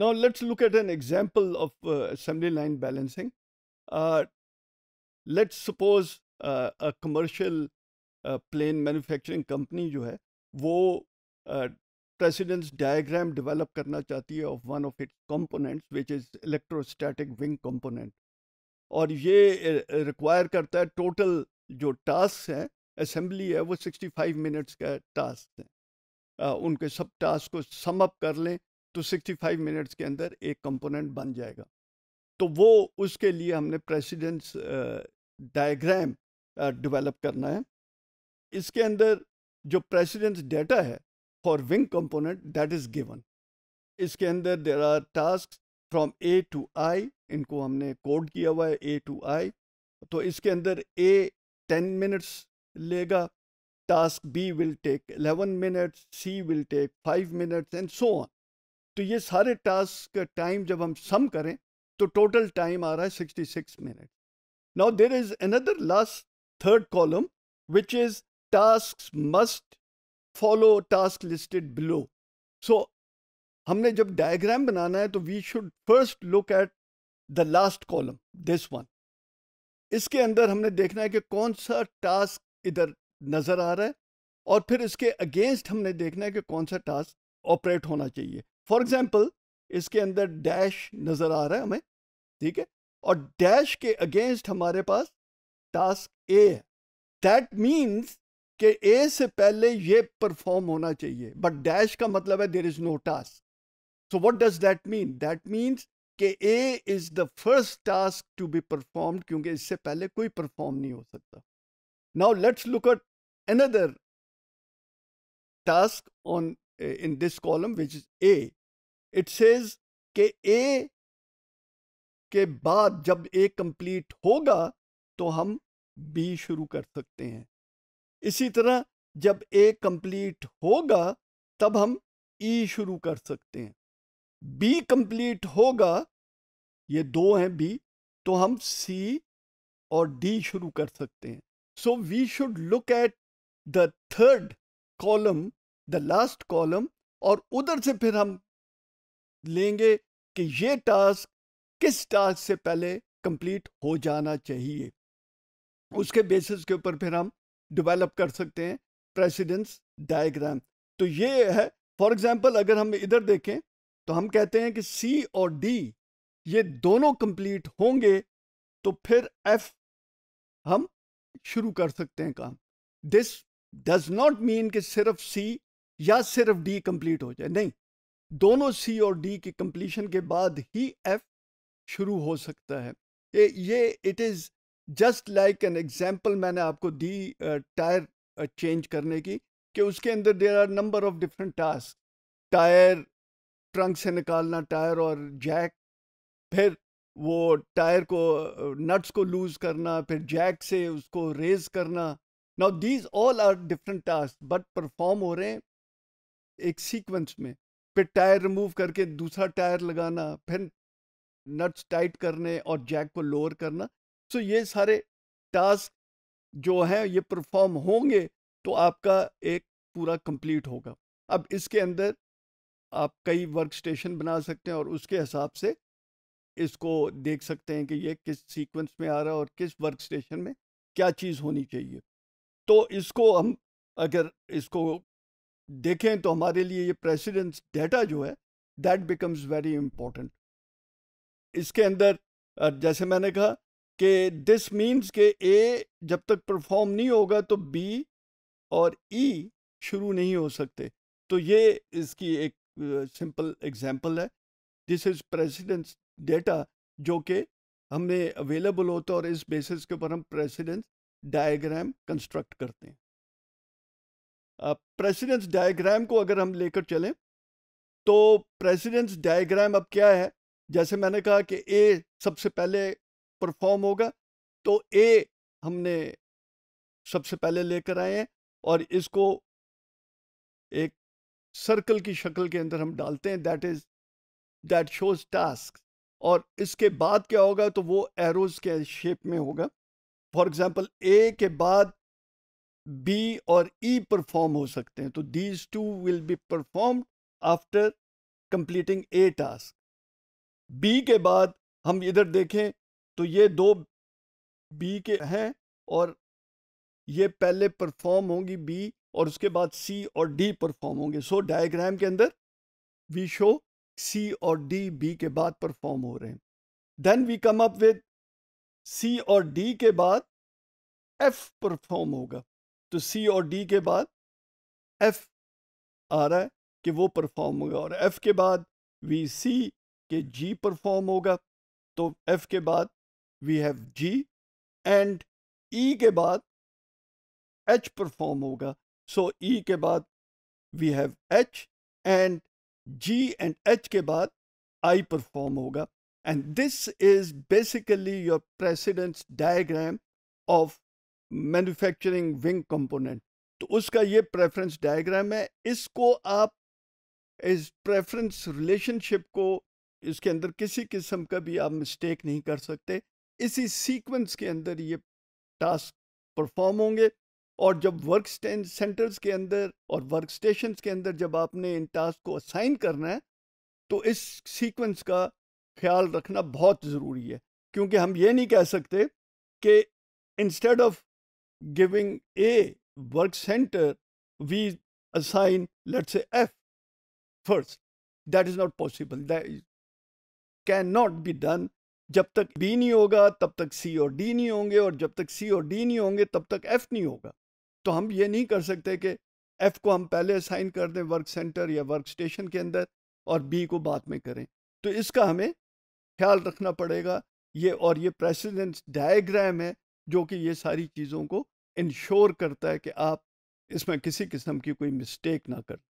Now let's look at an example of uh, assembly line balancing. Uh, let's suppose uh, a commercial uh, plane manufacturing company जो है वो precedence diagram develop करना चाहती है of one of its components which is electrostatic wing component और ये require uh, करता है टोटल जो टास्क हैं असेंबली है वो 65 मिनट्स का टास्क है uh, उनके सब टास्क को सम अप कर लें टू फाइव मिनट्स के अंदर एक कंपोनेंट बन जाएगा तो वो उसके लिए हमने प्रेसिडेंस डायग्राम डेवलप करना है इसके अंदर जो प्रेसिडेंस डेटा है for wing component that is given इसके अंदर there are task from A to I इनको हमने कोड किया हुआ है ए टू आई तो इसके अंदर ए टेन मिनट्स लेगा task B will take eleven minutes C will take five minutes and so on तो ये सारे टास्क टाइम जब हम सम करें तो टोटल टाइम आ रहा है 66 minute now there is another last third column which is task must follow task listed below so हमने जब डायग्राम बनाना है तो we should first look at the last column this one इसके अंदर हमने देखना है कि कौन सा टास्क इधर नज़र आ रहा है और फिर इसके अगेंस्ट हमने देखना है कि कौन सा टास्क ऑपरेट होना चाहिए फॉर एग्जाम्पल इसके अंदर डैश नज़र आ रहा है हमें ठीक है और डैश के अगेंस्ट हमारे पास टास्क ए है दैट मीन्स कि ए से पहले ये परफॉर्म होना चाहिए बट डैश का मतलब है there is no task so what does that mean that means के A is the first task to be perform क्योंकि इससे पहले कोई परफॉर्म नहीं हो सकता now let's look at another task on in this column which is it says के A के बाद जब ए कंप्लीट होगा तो हम बी शुरू कर सकते हैं इसी तरह जब ए कंप्लीट होगा तब हम ई e शुरू कर सकते हैं बी कंप्लीट होगा ये दो हैं बी तो हम सी और डी शुरू कर सकते हैं so we should look at the third column the last column और उधर से फिर हम लेंगे कि ये टास्क किस टास्क से पहले कंप्लीट हो जाना चाहिए उसके बेसिस के ऊपर फिर हम डेवलप कर सकते हैं प्रेसिडेंस डायग्राम तो ये है फॉर एग्जांपल अगर हम इधर देखें तो हम कहते हैं कि सी और डी ये दोनों कंप्लीट होंगे तो फिर एफ हम शुरू कर सकते हैं काम दिस डज नॉट मीन कि सिर्फ सी या सिर्फ डी कंप्लीट हो जाए नहीं दोनों सी और डी की कंप्लीशन के बाद ही एफ शुरू हो सकता है ये it is just like an example मैंने आपको दी टायर चेंज करने की कि उसके अंदर there are number of different task tyre trunk से निकालना टायर और जैक फिर वो टायर को नट्स को लूज करना फिर जैक से उसको रेज करना now these all are different task but perform हो रहे हैं एक सीक्वेंस में फिर टायर रिमूव करके दूसरा टायर लगाना फिर नट्स टाइट करने और जैक को लोअर करना सो ये सारे टास्क जो हैं ये परफॉर्म होंगे तो आपका एक पूरा कंप्लीट होगा अब इसके अंदर आप कई वर्क स्टेशन बना सकते हैं और उसके हिसाब से इसको देख सकते हैं कि ये किस सीक्वेंस में आ रहा है और किस वर्क स्टेशन में क्या चीज़ होनी चाहिए तो इसको हम अगर इसको देखें तो हमारे लिए ये प्रेसिडेंस डेटा जो है दैट बिकम्स वेरी इम्पोर्टेंट इसके अंदर जैसे मैंने कहा कि दिस मीन्स के ए जब तक परफॉर्म नहीं होगा तो बी और ई e शुरू नहीं हो सकते तो ये इसकी एक सिंपल uh, एग्जांपल है दिस इज़ प्रेसिडेंस डेटा जो कि हमें अवेलेबल होता है और इस बेसिस के ऊपर हम प्रेसिडेंस डायग्राम कंस्ट्रक्ट करते हैं प्रेसिडेंस डायग्राम को अगर हम लेकर चलें तो प्रेसिडेंस डायग्राम अब क्या है जैसे मैंने कहा कि ए सबसे पहले परफॉर्म होगा तो ए हमने सबसे पहले लेकर आए हैं और इसको एक सर्कल की शक्ल के अंदर हम डालते हैं that is that shows task और इसके बाद क्या होगा तो वो एरोज के शेप में होगा फॉर एग्जांपल ए के बाद बी और ई e परफॉर्म हो सकते हैं तो these two will be perform after completing A task B के बाद हम इधर देखें तो ये दो बी के हैं और ये पहले परफॉर्म होंगी बी और उसके बाद सी और डी परफॉर्म होंगे सो so, डायग्राम के अंदर वी शो सी और डी बी के बाद परफॉर्म हो रहे हैं then we come up with C और डी के बाद एफ परफॉर्म होगा तो सी और डी के बाद एफ आ रहा है कि वो परफॉर्म होगा और एफ के बाद वी सी के जी परफॉर्म होगा तो एफ के बाद we have G and E के बाद एच परफॉर्म होगा सो ई e के बाद we have H and G and H के बाद आई परफॉर्म होगा and this is basically your precedence diagram of manufacturing wing component तो उसका ये प्रेफरेंस डायग्राम है इसको आप इस प्रेफरेंस रिलेशनशिप को इसके अंदर किसी किस्म का भी आप मिस्टेक नहीं कर सकते इसी सीक्वेंस के अंदर ये टास्क परफॉर्म होंगे और जब वर्क सेंटर्स के अंदर और वर्क स्टेशन के अंदर जब आपने इन टास्क को असाइन करना है तो इस सीक्वेंस का ख्याल रखना बहुत ज़रूरी है क्योंकि हम ये नहीं कह सकते कि instead of giving A work center, we assign, let's say, F first. That is not possible. That is, cannot be done. जब तक बी नहीं होगा तब तक सी और डी नहीं होंगे और जब तक सी और डी नहीं होंगे तब तक एफ नहीं होगा तो हम ये नहीं कर सकते कि एफ को हम पहले असाइन कर दें वर्क सेंटर या वर्क स्टेशन के अंदर और बी को बाद में करें तो इसका हमें ख्याल रखना पड़ेगा ये और ये प्रेसिडेंस डायग्राम है जो कि ये सारी चीज़ों को इंश्योर करता है कि आप इसमें किसी किस्म की कोई मिस्टेक ना कर